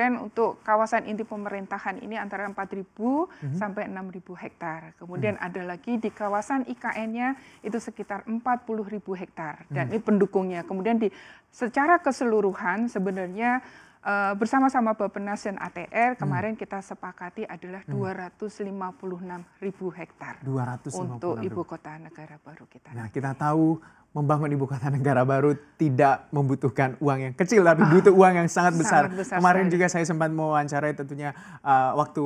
kemarin untuk kawasan inti pemerintahan ini antara 4.000 hmm. sampai 6.000 hektar. Kemudian hmm. ada lagi di kawasan IKN-nya itu sekitar 40.000 hektar dan hmm. ini pendukungnya. Kemudian di secara keseluruhan sebenarnya Uh, bersama-sama Bappenas dan ATR mhm. kemarin hmm. kita sepakati adalah 256.000 mhm. hektar untuk ibu kota negara baru kita. Nah kita tahu membangun ibu kota negara baru tidak membutuhkan uang yang kecil tapi butuh ah, uang yang sangat besar. Sangat besar Kemarin sekali. juga saya sempat mewawancarai tentunya uh, waktu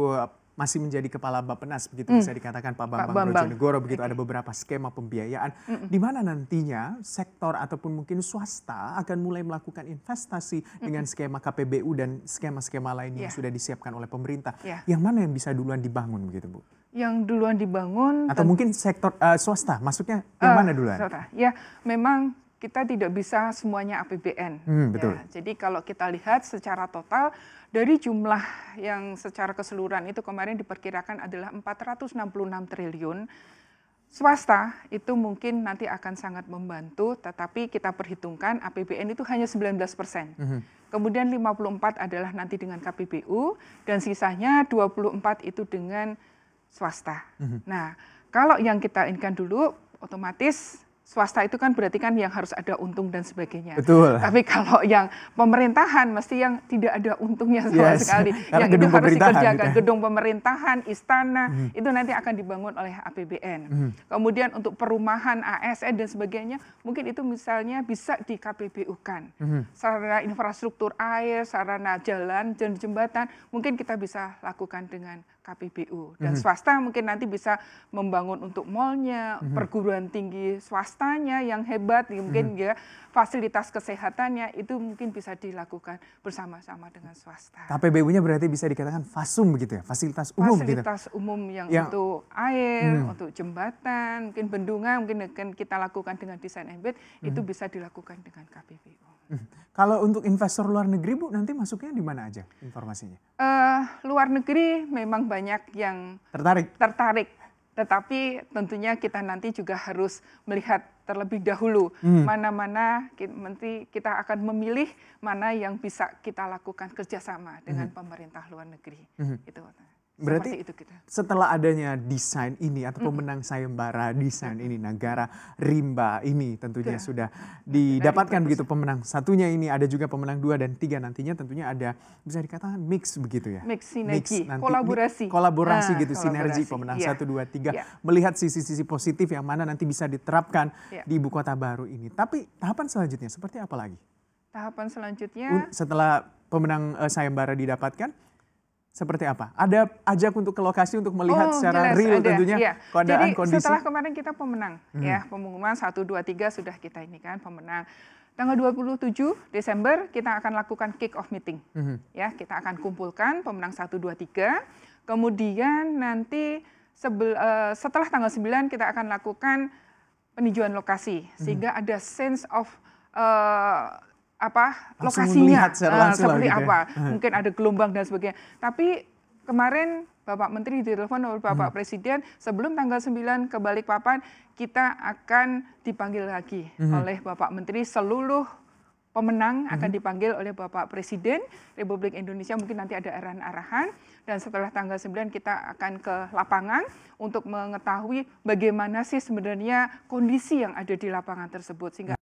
masih menjadi kepala Bappenas begitu mm. bisa dikatakan Pak Bambang, Bambang. Brojonegoro begitu hmm. ada beberapa skema pembiayaan mm. di mana nantinya sektor ataupun mungkin swasta akan mulai melakukan investasi mm. dengan skema KPBU dan skema-skema lainnya yeah. yang ya. sudah disiapkan oleh pemerintah. Yeah. Yang mana yang bisa duluan dibangun begitu Bu? Yang duluan dibangun atau mungkin sektor uh, swasta maksudnya yang uh, mana duluan? Swasta. Ya, memang kita tidak bisa semuanya APBN. Hmm, betul. Ya, jadi kalau kita lihat secara total dari jumlah yang secara keseluruhan itu kemarin diperkirakan adalah 466 triliun. Swasta itu mungkin nanti akan sangat membantu, tetapi kita perhitungkan APBN itu hanya 19 persen. -hmm. Kemudian 54 adalah nanti dengan KPBU, dan sisanya 24 itu dengan swasta. Mm -hmm. Nah, kalau yang kita inginkan dulu, otomatis swasta itu kan berarti kan yang harus ada untung dan sebagainya. Betul. Tapi kalau yang pemerintahan mesti yang tidak ada untungnya sama yes. sekali. Karena yang itu harus dikerjakan gitu. Ya. gedung pemerintahan, istana hmm. itu nanti akan dibangun oleh APBN. Hmm. Kemudian untuk perumahan, ASN dan sebagainya mungkin itu misalnya bisa di KPBU kan. Hmm. Sarana infrastruktur air, sarana jalan, jembatan mungkin kita bisa lakukan dengan KPBU dan mhm. swasta mungkin nanti bisa membangun untuk malnya, mhm. perguruan tinggi swastanya yang hebat, ya mungkin mm ya fasilitas kesehatannya itu mungkin bisa dilakukan bersama-sama dengan swasta. KPBU-nya berarti bisa dikatakan fasum begitu ya, fasilitas umum. Gitu. Fasilitas gitu. umum yang, ya. untuk air, mm. untuk jembatan, mungkin bendungan, mungkin kita lakukan dengan desain embed -hmm. itu bisa dilakukan dengan KPBU. Kalau untuk investor luar negeri Bu nanti masuknya di mana aja informasinya? Uh, luar negeri memang banyak yang tertarik. Tertarik. Tetapi tentunya kita nanti juga harus melihat terlebih dahulu hmm. mana-mana hmm. nanti kita akan memilih mana yang bisa kita lakukan kerjasama dengan hmm. pemerintah luar negeri. Hmm. Itu. Berarti itu kita. setelah adanya desain ini atau pemenang sayembara desain ini negara rimba ini tentunya ya. sudah didapatkan begitu pemenang satunya ini ada juga pemenang dua dan tiga nantinya tentunya ada bisa dikatakan mix begitu ya. Mix sinergi, mix, nanti, kolaborasi. Kolaborasi nah, gitu kolaborasi. sinergi pemenang ya. satu dua tiga ya. melihat sisi-sisi positif yang mana nanti bisa diterapkan ya. di ibu kota baru ini. Tapi tahapan selanjutnya seperti apa lagi? Tahapan selanjutnya setelah pemenang eh, sayembara didapatkan seperti apa? Ada ajak untuk ke lokasi untuk melihat oh, secara jelas, real ada. tentunya ya. keadaan Jadi, kondisi. setelah kemarin kita pemenang hmm. ya, pengumuman satu dua tiga sudah kita ini kan pemenang. Tanggal 27 Desember kita akan lakukan kick off meeting. Hmm. Ya, kita akan kumpulkan pemenang 1 2 3. Kemudian nanti sebel, uh, setelah tanggal 9 kita akan lakukan peninjauan lokasi hmm. sehingga hmm. ada sense of uh, apa langsung lokasinya uh, seperti gitu ya. apa ya. mungkin ada gelombang dan sebagainya tapi kemarin Bapak Menteri ditelepon oleh Bapak hmm. Presiden sebelum tanggal 9 ke Balikpapan kita akan dipanggil lagi hmm. oleh Bapak Menteri seluruh pemenang hmm. akan dipanggil oleh Bapak Presiden Republik Indonesia mungkin nanti ada arahan-arahan dan setelah tanggal 9 kita akan ke lapangan untuk mengetahui bagaimana sih sebenarnya kondisi yang ada di lapangan tersebut sehingga